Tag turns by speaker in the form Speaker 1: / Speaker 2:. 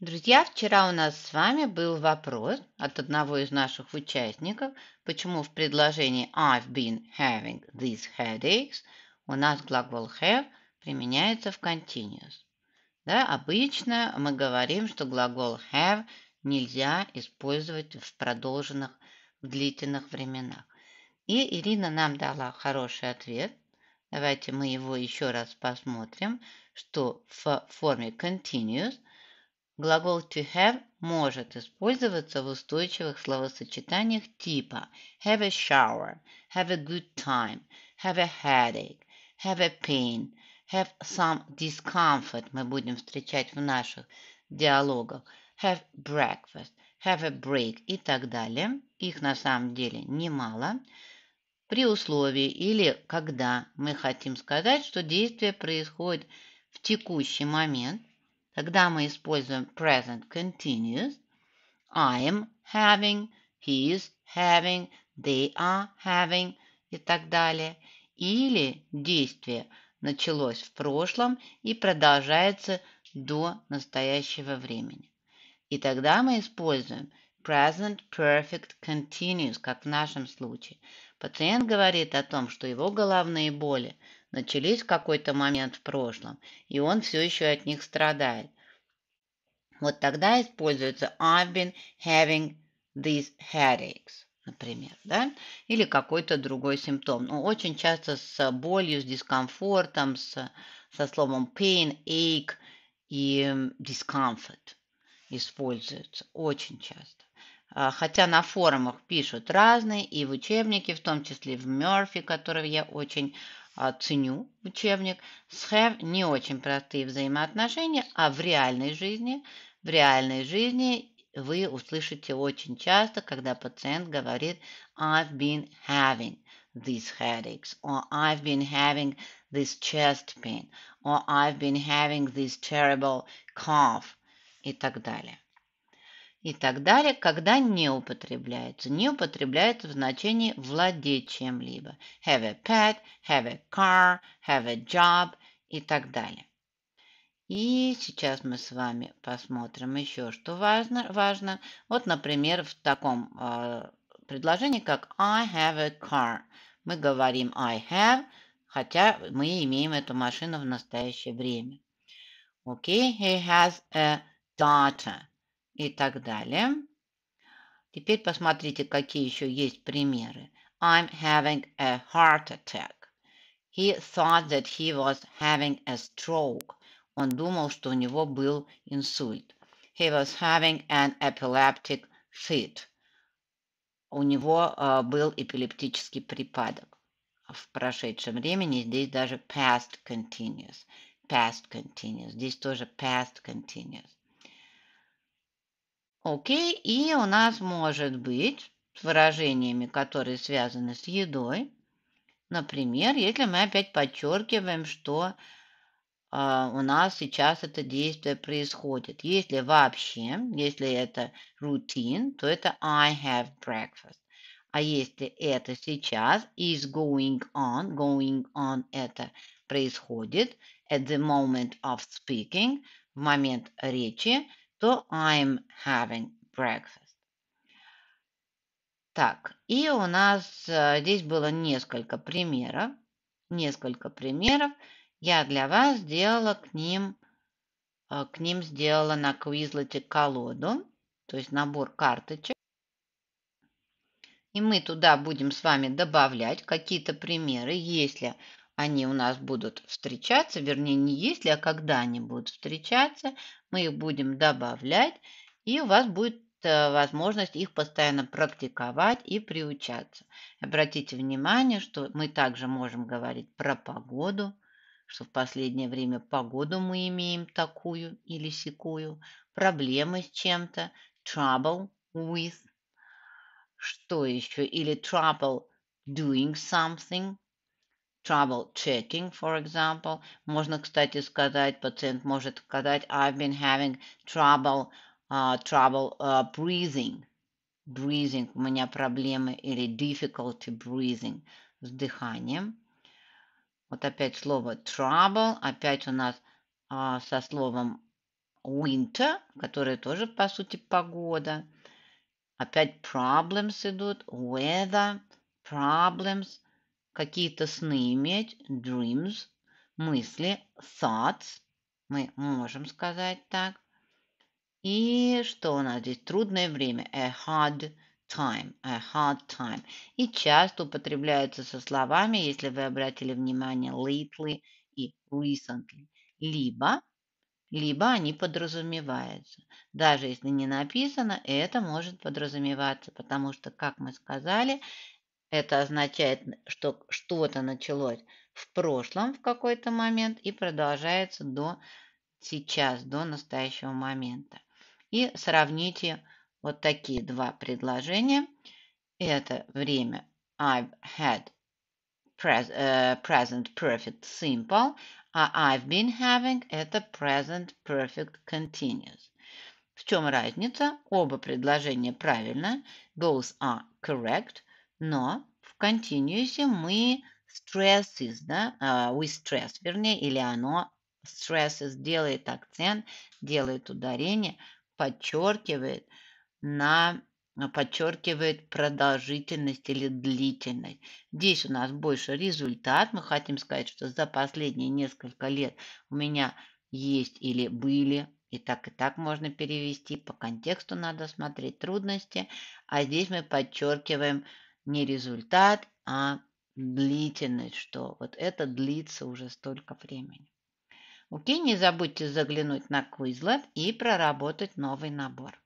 Speaker 1: Друзья, вчера у нас с вами был вопрос от одного из наших участников, почему в предложении I've been having these headaches у нас глагол have применяется в continuous. Да, обычно мы говорим, что глагол have нельзя использовать в продолженных, в длительных временах. И Ирина нам дала хороший ответ. Давайте мы его еще раз посмотрим, что в форме continuous – Глагол to have может использоваться в устойчивых словосочетаниях типа have a shower, have a good time, have a headache, have a pain, have some discomfort мы будем встречать в наших диалогах, have breakfast, have a break и так далее. Их на самом деле немало. При условии или когда мы хотим сказать, что действие происходит в текущий момент – Тогда мы используем present continuous, I am having, he is having, they are having и так далее. Или действие началось в прошлом и продолжается до настоящего времени. И тогда мы используем present perfect continuous, как в нашем случае. Пациент говорит о том, что его головные боли начались в какой-то момент в прошлом, и он все еще от них страдает. Вот тогда используется I've been having these headaches, например, да, или какой-то другой симптом. Но очень часто с болью, с дискомфортом, с, со словом pain, ache и discomfort используется очень часто. А, хотя на форумах пишут разные, и в учебнике, в том числе в Мерфи, который я очень ценю учебник. С have не очень простые взаимоотношения, а в реальной жизни, в реальной жизни вы услышите очень часто, когда пациент говорит I've been having these headaches or I've been having this chest pain or I've been having this terrible cough и так далее и так далее, когда не употребляется. Не употребляется в значении владеть чем-либо. Have a pet, have a car, have a job и так далее. И сейчас мы с вами посмотрим еще, что важно. важно. Вот, например, в таком э, предложении, как I have a car. Мы говорим I have, хотя мы имеем эту машину в настоящее время. Окей, okay, he has a daughter и так далее. Теперь посмотрите, какие еще есть примеры. I'm having a heart attack. He thought that he was having a stroke. Он думал, что у него был инсульт. He was having an epileptic fit. У него uh, был эпилептический припадок. В прошедшем времени здесь даже past continuous. Past continuous. Здесь тоже past continuous. Окей, и у нас может быть с выражениями, которые связаны с едой. Например, если мы опять подчеркиваем, что э, у нас сейчас это действие происходит. Если вообще, если это routine, то это I have breakfast. А если это сейчас, is going on, going on это происходит, at the moment of speaking, в момент речи, то I'm having breakfast. Так, и у нас э, здесь было несколько примеров. Несколько примеров. Я для вас сделала к ним, э, к ним сделала на Quizlet колоду, то есть набор карточек. И мы туда будем с вами добавлять какие-то примеры, если они у нас будут встречаться, вернее, не если, а когда они будут встречаться, мы их будем добавлять, и у вас будет э, возможность их постоянно практиковать и приучаться. Обратите внимание, что мы также можем говорить про погоду, что в последнее время погоду мы имеем такую или сякую, проблемы с чем-то, trouble with, что еще, или trouble doing something – trouble checking, for example. Можно, кстати, сказать, пациент может сказать, I've been having trouble, uh, trouble uh, breathing. Breathing, у меня проблемы, или difficulty breathing, с дыханием. Вот опять слово trouble, опять у нас uh, со словом winter, которое тоже, по сути, погода. Опять problems идут, weather, problems – какие-то сны иметь, dreams, мысли, thoughts, мы можем сказать так. И что у нас здесь? Трудное время, a hard time, a hard time. И часто употребляются со словами, если вы обратили внимание, lately и recently. Либо, либо они подразумеваются. Даже если не написано, это может подразумеваться, потому что, как мы сказали, это означает, что что-то началось в прошлом в какой-то момент и продолжается до сейчас, до настоящего момента. И сравните вот такие два предложения. Это время I've had э, present perfect simple, а I've been having – это present perfect continuous. В чем разница? Оба предложения правильно. Both are correct – но в continuous мы stresses, да, uh, а, we stress, вернее, или оно stresses делает акцент, делает ударение, подчеркивает на подчеркивает продолжительность или длительность. Здесь у нас больше результат. Мы хотим сказать, что за последние несколько лет у меня есть или были, и так и так можно перевести. По контексту надо смотреть трудности. А здесь мы подчеркиваем не результат, а длительность, что вот это длится уже столько времени. Окей, не забудьте заглянуть на Quizlet и проработать новый набор.